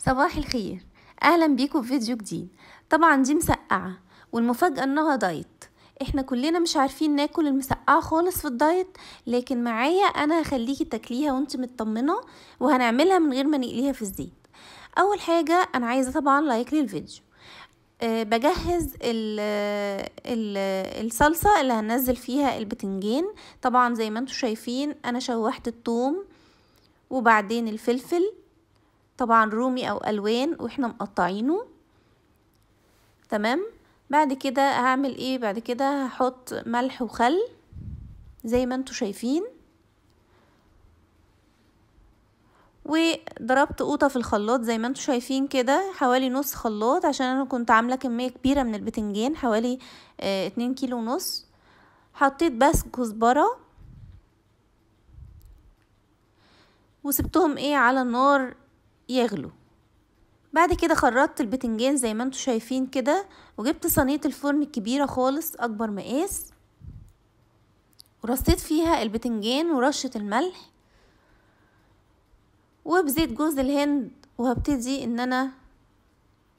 صباح الخير اهلا بيكم في فيديو جديد طبعا دي مسقعه والمفاجاه انها دايت احنا كلنا مش عارفين ناكل المسقعه خالص في الدايت لكن معايا انا هخليكي تاكليها وانت مطمنه وهنعملها من غير ما نقليها في الزيت اول حاجه انا عايزه طبعا لايك للفيديو أه بجهز ال الصلصة اللي هنزل فيها البتنجان طبعا زي ما انتم شايفين انا شوحت التوم وبعدين الفلفل طبعا رومي او الوان واحنا مقطعينه تمام بعد كده هعمل ايه بعد كده هحط ملح وخل زي ما انتوا شايفين وضربت قوطه في الخلاط زي ما انتوا شايفين كده حوالي نص خلاط عشان انا كنت عامله كميه كبيره من البتنجان حوالي اه اتنين كيلو ونص حطيت بس كزبره وسبتهم ايه على النار يغلو بعد كده خرطت البتنجان زي ما انتوا شايفين كده وجبت صينية الفرن الكبيرة خالص اكبر مقاس ورصيت فيها البتنجان ورشة الملح وبزيت جوز الهند وهبتدي ان انا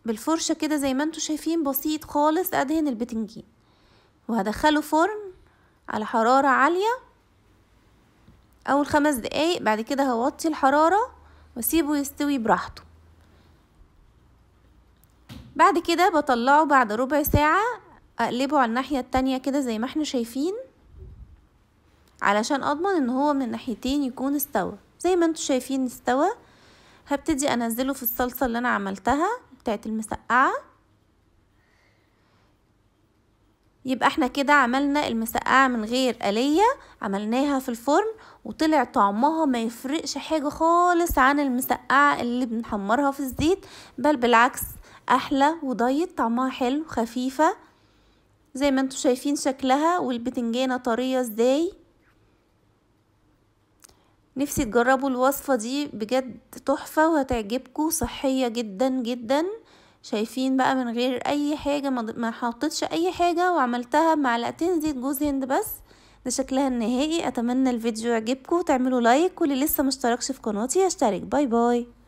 بالفرشة كده زي ما انتوا شايفين بسيط خالص ادهن البتنجان وهدخله فرن على حرارة عالية اول خمس دقايق بعد كده هوطي الحرارة واسيبه يستوي براحته بعد كده بطلعه بعد ربع ساعة اقلبه على الناحية التانية كده زي ما احنا شايفين علشان اضمن ان هو من ناحيتين يكون استوى زي ما انتوا شايفين استوى هبتدي انزله في الصلصة اللي انا عملتها بتاعت المسقعة يبقى احنا كده عملنا المسقعة من غير اليه عملناها في الفرن وطلع طعمها ما يفرقش حاجة خالص عن المسقعة اللي بنحمرها في الزيت بل بالعكس احلى ودايت طعمها حلو خفيفة زي ما انتم شايفين شكلها والبتنجانة طرية ازاي نفسي تجربوا الوصفة دي بجد تحفة وهتعجبكم صحية جدا جدا شايفين بقى من غير اي حاجة ما حطيتش اي حاجة وعملتها بمعلقتين زيت جوز هند بس ده شكلها النهائي اتمنى الفيديو يعجبكم وتعملوا لايك واللي لسه مشتركش في قناتي يشترك باي باي